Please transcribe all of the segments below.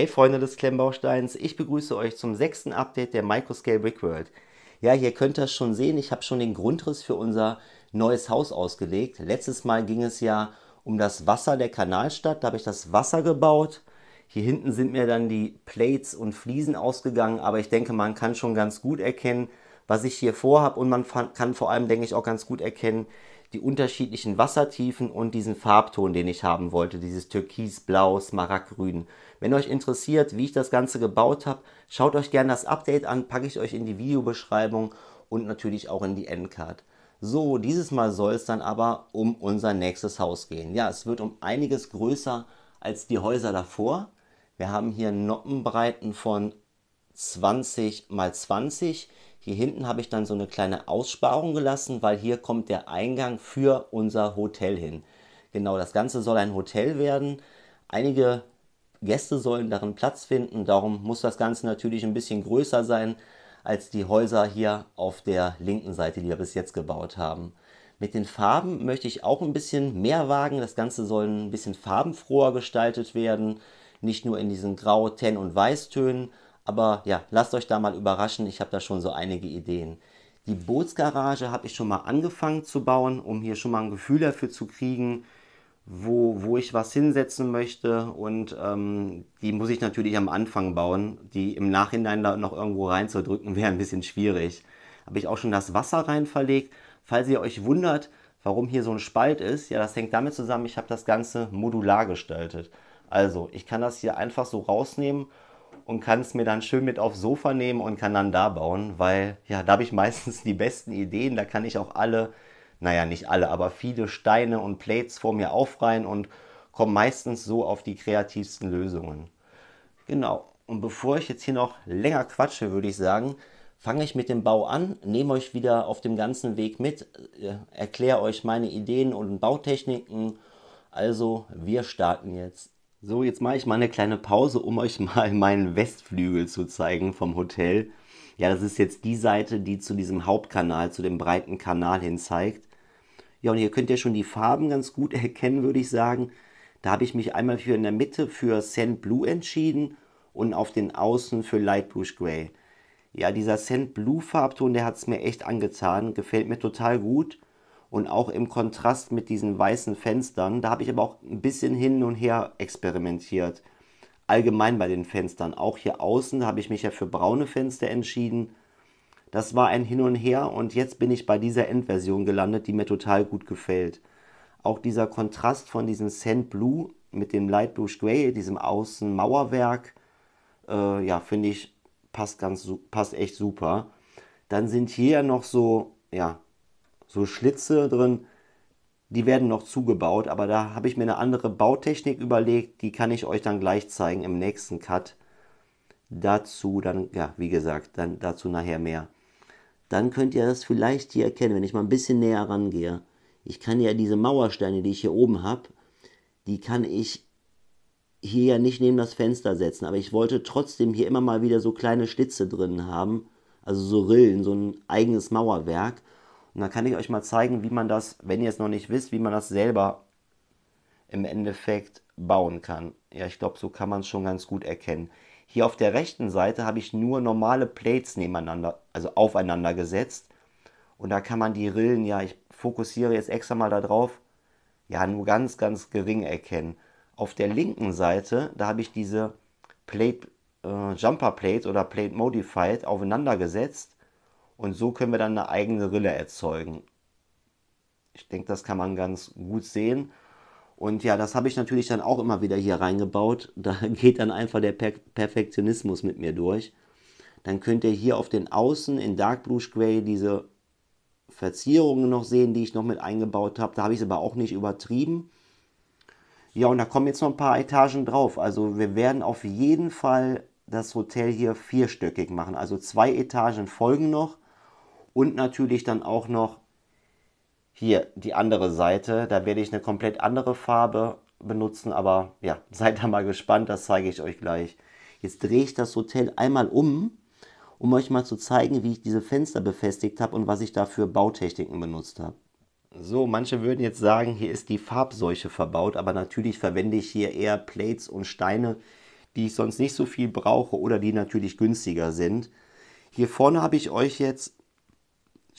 Hey Freunde des Klemmbausteins, ich begrüße euch zum sechsten Update der Microscale Brickworld. Ja, ihr könnt das schon sehen, ich habe schon den Grundriss für unser neues Haus ausgelegt. Letztes Mal ging es ja um das Wasser der Kanalstadt, da habe ich das Wasser gebaut. Hier hinten sind mir dann die Plates und Fliesen ausgegangen, aber ich denke, man kann schon ganz gut erkennen, was ich hier vorhabe und man kann vor allem, denke ich, auch ganz gut erkennen, die unterschiedlichen Wassertiefen und diesen Farbton, den ich haben wollte, dieses türkisblau, smaragdgrün. Wenn euch interessiert, wie ich das Ganze gebaut habe, schaut euch gerne das Update an, packe ich euch in die Videobeschreibung und natürlich auch in die Endcard. So, dieses Mal soll es dann aber um unser nächstes Haus gehen. Ja, es wird um einiges größer als die Häuser davor. Wir haben hier Noppenbreiten von 20 x 20. Hier hinten habe ich dann so eine kleine Aussparung gelassen, weil hier kommt der Eingang für unser Hotel hin. Genau, das Ganze soll ein Hotel werden. Einige Gäste sollen darin Platz finden, darum muss das Ganze natürlich ein bisschen größer sein als die Häuser hier auf der linken Seite, die wir bis jetzt gebaut haben. Mit den Farben möchte ich auch ein bisschen mehr wagen. Das Ganze soll ein bisschen farbenfroher gestaltet werden, nicht nur in diesen Grau-, Ten- und Weißtönen, aber ja, lasst euch da mal überraschen, ich habe da schon so einige Ideen. Die Bootsgarage habe ich schon mal angefangen zu bauen, um hier schon mal ein Gefühl dafür zu kriegen, wo, wo ich was hinsetzen möchte. Und ähm, die muss ich natürlich am Anfang bauen. Die im Nachhinein da noch irgendwo reinzudrücken, wäre ein bisschen schwierig. Habe ich auch schon das Wasser rein verlegt. Falls ihr euch wundert, warum hier so ein Spalt ist, ja, das hängt damit zusammen, ich habe das Ganze modular gestaltet. Also, ich kann das hier einfach so rausnehmen und kann es mir dann schön mit aufs Sofa nehmen und kann dann da bauen, weil ja, da habe ich meistens die besten Ideen, da kann ich auch alle, naja, nicht alle, aber viele Steine und Plates vor mir aufreihen und komme meistens so auf die kreativsten Lösungen. Genau, und bevor ich jetzt hier noch länger quatsche, würde ich sagen, fange ich mit dem Bau an, nehme euch wieder auf dem ganzen Weg mit, äh, erkläre euch meine Ideen und Bautechniken. Also, wir starten jetzt so, jetzt mache ich mal eine kleine Pause, um euch mal meinen Westflügel zu zeigen vom Hotel. Ja, das ist jetzt die Seite, die zu diesem Hauptkanal, zu dem breiten Kanal hin zeigt. Ja, und hier könnt ihr schon die Farben ganz gut erkennen, würde ich sagen. Da habe ich mich einmal für in der Mitte für Sand Blue entschieden und auf den Außen für Light Blush Gray. Ja, dieser Sand Blue Farbton, der hat es mir echt angetan, gefällt mir total gut und auch im Kontrast mit diesen weißen Fenstern. Da habe ich aber auch ein bisschen hin und her experimentiert. Allgemein bei den Fenstern, auch hier außen, habe ich mich ja für braune Fenster entschieden. Das war ein Hin und Her und jetzt bin ich bei dieser Endversion gelandet, die mir total gut gefällt. Auch dieser Kontrast von diesem Sand Blue mit dem Light Blue Grey, diesem Außenmauerwerk, äh, ja, finde ich, passt, ganz, passt echt super. Dann sind hier noch so, ja, so Schlitze drin. Die werden noch zugebaut, aber da habe ich mir eine andere Bautechnik überlegt. Die kann ich euch dann gleich zeigen im nächsten Cut. Dazu dann, ja, wie gesagt, dann dazu nachher mehr. Dann könnt ihr das vielleicht hier erkennen, wenn ich mal ein bisschen näher rangehe. Ich kann ja diese Mauersteine, die ich hier oben habe, die kann ich hier ja nicht neben das Fenster setzen. Aber ich wollte trotzdem hier immer mal wieder so kleine Schlitze drin haben. Also so Rillen, so ein eigenes Mauerwerk. Und dann kann ich euch mal zeigen, wie man das, wenn ihr es noch nicht wisst, wie man das selber im Endeffekt bauen kann. Ja, ich glaube, so kann man es schon ganz gut erkennen. Hier auf der rechten Seite habe ich nur normale Plates nebeneinander, also aufeinander gesetzt. Und da kann man die Rillen, ja, ich fokussiere jetzt extra mal darauf, ja, nur ganz, ganz gering erkennen. Auf der linken Seite, da habe ich diese Plate, äh, Jumper Plate oder Plate Modified aufeinander gesetzt und so können wir dann eine eigene Rille erzeugen. Ich denke, das kann man ganz gut sehen. Und ja, das habe ich natürlich dann auch immer wieder hier reingebaut. Da geht dann einfach der per Perfektionismus mit mir durch. Dann könnt ihr hier auf den Außen in Dark Blue Square diese Verzierungen noch sehen, die ich noch mit eingebaut habe. Da habe ich es aber auch nicht übertrieben. Ja, und da kommen jetzt noch ein paar Etagen drauf. Also wir werden auf jeden Fall das Hotel hier vierstöckig machen. Also zwei Etagen folgen noch. Und natürlich dann auch noch hier die andere Seite. Da werde ich eine komplett andere Farbe benutzen, aber ja, seid da mal gespannt, das zeige ich euch gleich. Jetzt drehe ich das Hotel einmal um, um euch mal zu zeigen, wie ich diese Fenster befestigt habe und was ich dafür Bautechniken benutzt habe. So, manche würden jetzt sagen, hier ist die Farbseuche verbaut, aber natürlich verwende ich hier eher Plates und Steine, die ich sonst nicht so viel brauche oder die natürlich günstiger sind. Hier vorne habe ich euch jetzt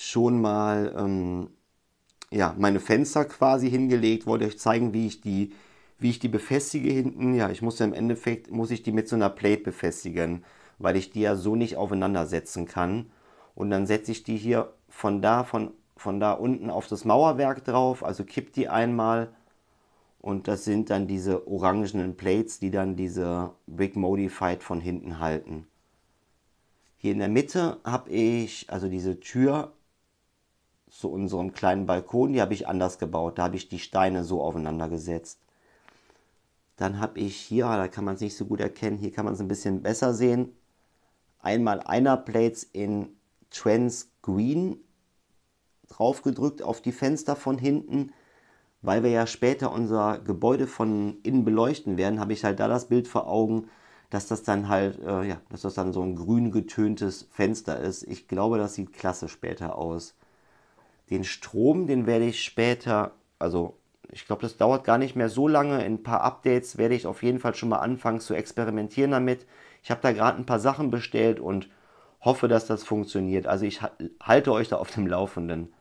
schon mal ähm, ja, meine Fenster quasi hingelegt, wollte euch zeigen, wie ich die, wie ich die befestige hinten. Ja, ich muss ja im Endeffekt, muss ich die mit so einer Plate befestigen, weil ich die ja so nicht aufeinander setzen kann. Und dann setze ich die hier von da, von, von da unten auf das Mauerwerk drauf, also kippt die einmal und das sind dann diese orangenen Plates, die dann diese Brick Modified von hinten halten. Hier in der Mitte habe ich also diese Tür zu unserem kleinen Balkon, die habe ich anders gebaut. Da habe ich die Steine so aufeinander gesetzt. Dann habe ich hier, da kann man es nicht so gut erkennen, hier kann man es ein bisschen besser sehen. Einmal einer Plates in Trans Green draufgedrückt auf die Fenster von hinten. Weil wir ja später unser Gebäude von innen beleuchten werden, habe ich halt da das Bild vor Augen, dass das dann halt, äh, ja, dass das dann so ein grün getöntes Fenster ist. Ich glaube, das sieht klasse später aus. Den Strom, den werde ich später, also ich glaube, das dauert gar nicht mehr so lange. In ein paar Updates werde ich auf jeden Fall schon mal anfangen zu experimentieren damit. Ich habe da gerade ein paar Sachen bestellt und hoffe, dass das funktioniert. Also ich halte euch da auf dem Laufenden.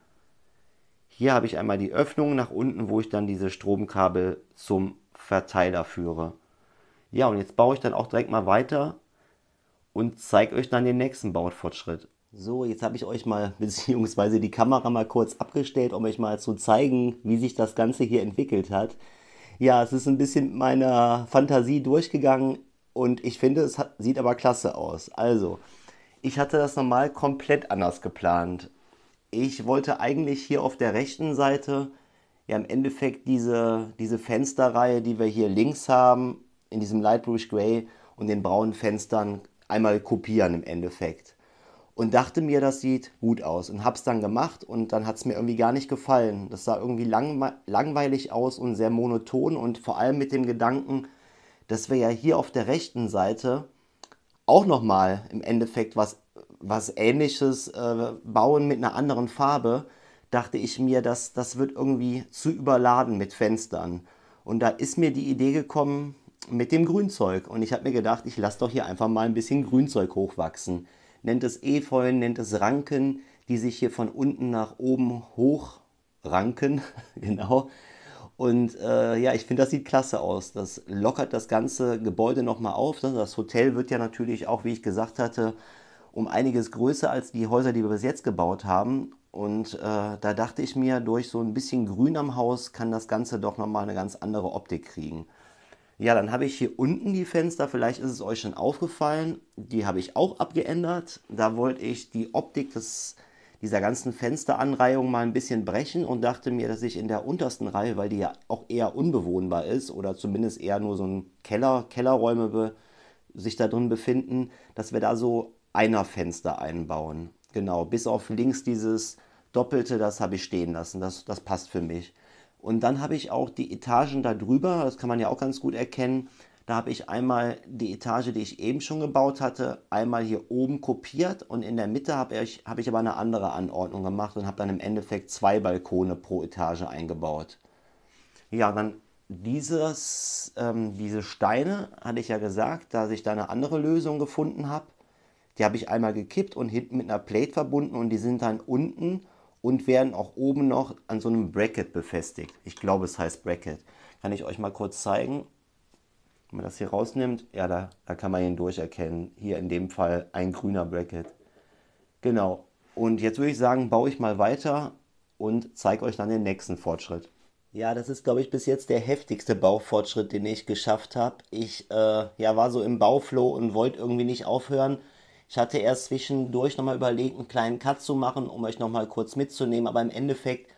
Hier habe ich einmal die Öffnung nach unten, wo ich dann diese Stromkabel zum Verteiler führe. Ja, und jetzt baue ich dann auch direkt mal weiter und zeige euch dann den nächsten Baufortschritt. So, jetzt habe ich euch mal beziehungsweise die Kamera mal kurz abgestellt, um euch mal zu zeigen, wie sich das Ganze hier entwickelt hat. Ja, es ist ein bisschen meiner Fantasie durchgegangen und ich finde, es hat, sieht aber klasse aus. Also, ich hatte das nochmal komplett anders geplant. Ich wollte eigentlich hier auf der rechten Seite ja im Endeffekt diese, diese Fensterreihe, die wir hier links haben, in diesem Lightbrush Grey und den braunen Fenstern einmal kopieren im Endeffekt und dachte mir, das sieht gut aus und habe es dann gemacht und dann hat es mir irgendwie gar nicht gefallen. Das sah irgendwie lang, langweilig aus und sehr monoton und vor allem mit dem Gedanken, dass wir ja hier auf der rechten Seite auch nochmal im Endeffekt was, was ähnliches äh, bauen mit einer anderen Farbe, dachte ich mir, dass das wird irgendwie zu überladen mit Fenstern. Und da ist mir die Idee gekommen mit dem Grünzeug und ich habe mir gedacht, ich lasse doch hier einfach mal ein bisschen Grünzeug hochwachsen nennt es Efeuen, nennt es Ranken, die sich hier von unten nach oben hoch ranken, genau. Und äh, ja, ich finde, das sieht klasse aus. Das lockert das ganze Gebäude nochmal auf. Ne? Das Hotel wird ja natürlich auch, wie ich gesagt hatte, um einiges größer als die Häuser, die wir bis jetzt gebaut haben. Und äh, da dachte ich mir, durch so ein bisschen Grün am Haus kann das Ganze doch nochmal eine ganz andere Optik kriegen. Ja, dann habe ich hier unten die Fenster, vielleicht ist es euch schon aufgefallen, die habe ich auch abgeändert. Da wollte ich die Optik des, dieser ganzen Fensteranreihung mal ein bisschen brechen und dachte mir, dass ich in der untersten Reihe, weil die ja auch eher unbewohnbar ist oder zumindest eher nur so ein Keller, Kellerräume be, sich da drin befinden, dass wir da so einer Fenster einbauen. Genau, bis auf links dieses Doppelte, das habe ich stehen lassen, das, das passt für mich. Und dann habe ich auch die Etagen darüber, das kann man ja auch ganz gut erkennen. Da habe ich einmal die Etage, die ich eben schon gebaut hatte, einmal hier oben kopiert und in der Mitte habe ich, habe ich aber eine andere Anordnung gemacht und habe dann im Endeffekt zwei Balkone pro Etage eingebaut. Ja, dann dieses, ähm, diese Steine, hatte ich ja gesagt, dass ich da eine andere Lösung gefunden habe. Die habe ich einmal gekippt und hinten mit einer Plate verbunden und die sind dann unten und werden auch oben noch an so einem Bracket befestigt. Ich glaube, es heißt Bracket. Kann ich euch mal kurz zeigen. Wenn man das hier rausnimmt, ja, da, da kann man ihn durcherkennen. Hier in dem Fall ein grüner Bracket. Genau. Und jetzt würde ich sagen, baue ich mal weiter und zeige euch dann den nächsten Fortschritt. Ja, das ist, glaube ich, bis jetzt der heftigste Baufortschritt, den ich geschafft habe. Ich äh, ja, war so im Bauflow und wollte irgendwie nicht aufhören. Ich hatte erst zwischendurch nochmal überlegt, einen kleinen Cut zu machen, um euch nochmal kurz mitzunehmen, aber im Endeffekt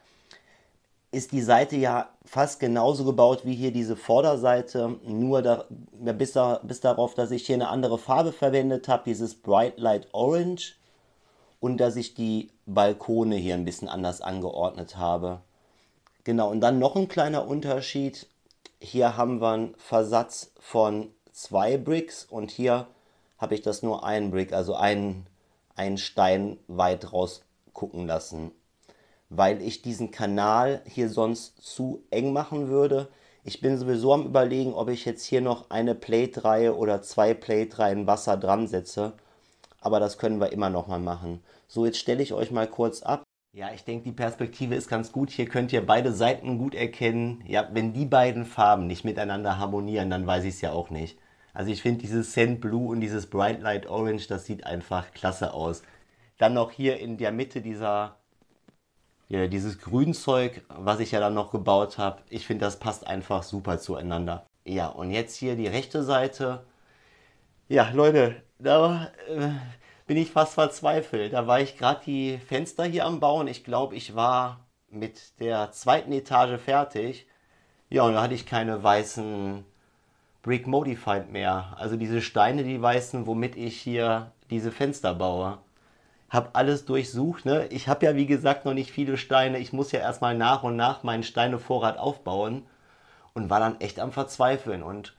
ist die Seite ja fast genauso gebaut wie hier diese Vorderseite, nur da, bis, da, bis darauf, dass ich hier eine andere Farbe verwendet habe, dieses Bright Light Orange und dass ich die Balkone hier ein bisschen anders angeordnet habe. Genau, und dann noch ein kleiner Unterschied. Hier haben wir einen Versatz von zwei Bricks und hier habe ich das nur einen Brick, also einen, einen Stein weit raus gucken lassen, weil ich diesen Kanal hier sonst zu eng machen würde. Ich bin sowieso am überlegen, ob ich jetzt hier noch eine Plate-Reihe oder zwei Plate-Reihen Wasser dran setze. Aber das können wir immer noch mal machen. So, jetzt stelle ich euch mal kurz ab. Ja, ich denke, die Perspektive ist ganz gut. Hier könnt ihr beide Seiten gut erkennen. Ja, wenn die beiden Farben nicht miteinander harmonieren, dann weiß ich es ja auch nicht. Also ich finde dieses Sand Blue und dieses Bright Light Orange, das sieht einfach klasse aus. Dann noch hier in der Mitte dieser, ja, dieses Grünzeug, was ich ja dann noch gebaut habe. Ich finde, das passt einfach super zueinander. Ja, und jetzt hier die rechte Seite. Ja, Leute, da äh, bin ich fast verzweifelt. Da war ich gerade die Fenster hier am Bauen. Ich glaube, ich war mit der zweiten Etage fertig. Ja, und da hatte ich keine weißen Brick Modified mehr. Also diese Steine, die weißen, womit ich hier diese Fenster baue. Hab alles durchsucht. Ne? Ich habe ja, wie gesagt, noch nicht viele Steine. Ich muss ja erstmal nach und nach meinen Steinevorrat aufbauen und war dann echt am Verzweifeln. Und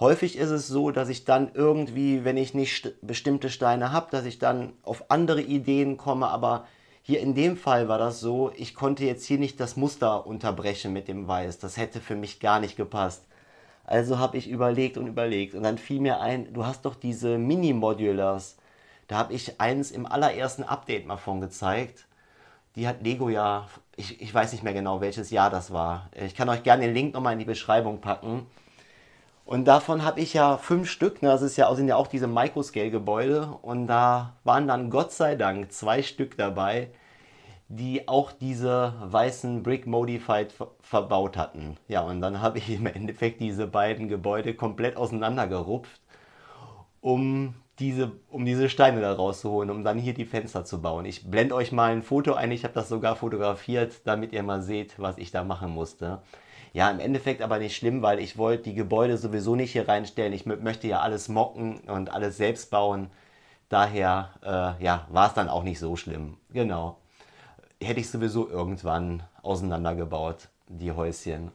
häufig ist es so, dass ich dann irgendwie, wenn ich nicht bestimmte Steine habe, dass ich dann auf andere Ideen komme. Aber hier in dem Fall war das so, ich konnte jetzt hier nicht das Muster unterbrechen mit dem Weiß. Das hätte für mich gar nicht gepasst. Also habe ich überlegt und überlegt und dann fiel mir ein, du hast doch diese Mini-Modulars. Da habe ich eins im allerersten Update mal von gezeigt. Die hat Lego ja, ich, ich weiß nicht mehr genau, welches Jahr das war. Ich kann euch gerne den Link nochmal in die Beschreibung packen. Und davon habe ich ja fünf Stück. Ne? Das ist ja, sind ja auch diese Microscale-Gebäude. Und da waren dann Gott sei Dank zwei Stück dabei, die auch diese weißen Brick Modified verbaut hatten. Ja, und dann habe ich im Endeffekt diese beiden Gebäude komplett auseinandergerupft, um diese, um diese Steine da rauszuholen, um dann hier die Fenster zu bauen. Ich blende euch mal ein Foto ein, ich habe das sogar fotografiert, damit ihr mal seht, was ich da machen musste. Ja, im Endeffekt aber nicht schlimm, weil ich wollte die Gebäude sowieso nicht hier reinstellen. Ich möchte ja alles mocken und alles selbst bauen. Daher, äh, ja, war es dann auch nicht so schlimm. Genau hätte ich sowieso irgendwann auseinandergebaut, die Häuschen.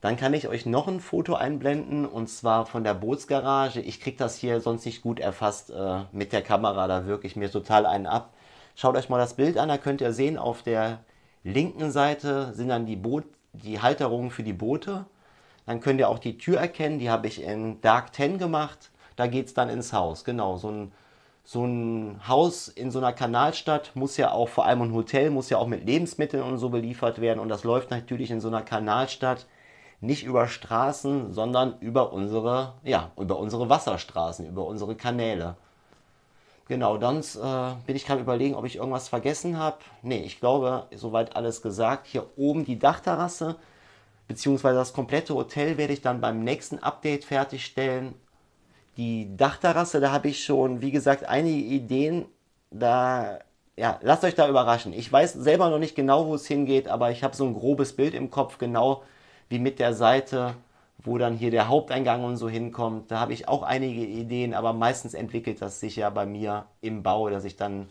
Dann kann ich euch noch ein Foto einblenden und zwar von der Bootsgarage. Ich kriege das hier sonst nicht gut erfasst äh, mit der Kamera, da wirke ich mir total einen ab. Schaut euch mal das Bild an, da könnt ihr sehen, auf der linken Seite sind dann die, Boot, die Halterungen für die Boote. Dann könnt ihr auch die Tür erkennen, die habe ich in Dark 10 gemacht. Da geht es dann ins Haus, genau, so ein so ein Haus in so einer Kanalstadt muss ja auch, vor allem ein Hotel, muss ja auch mit Lebensmitteln und so beliefert werden. Und das läuft natürlich in so einer Kanalstadt nicht über Straßen, sondern über unsere, ja, über unsere Wasserstraßen, über unsere Kanäle. Genau, dann äh, bin ich gerade überlegen, ob ich irgendwas vergessen habe. Nee, ich glaube, soweit alles gesagt. Hier oben die Dachterrasse, beziehungsweise das komplette Hotel werde ich dann beim nächsten Update fertigstellen die Dachterrasse, da habe ich schon, wie gesagt, einige Ideen. Da, ja, lasst euch da überraschen. Ich weiß selber noch nicht genau, wo es hingeht, aber ich habe so ein grobes Bild im Kopf, genau wie mit der Seite, wo dann hier der Haupteingang und so hinkommt. Da habe ich auch einige Ideen, aber meistens entwickelt das sich ja bei mir im Bau, dass ich dann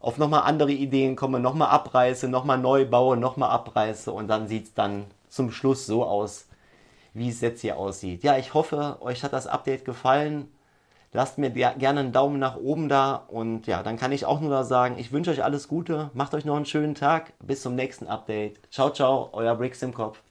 auf nochmal andere Ideen komme, nochmal abreiße, nochmal neu baue, nochmal abreiße und dann sieht es dann zum Schluss so aus, wie es jetzt hier aussieht. Ja, ich hoffe, euch hat das Update gefallen. Lasst mir gerne einen Daumen nach oben da und ja, dann kann ich auch nur da sagen, ich wünsche euch alles Gute, macht euch noch einen schönen Tag, bis zum nächsten Update. Ciao, ciao, euer Bricks im Kopf.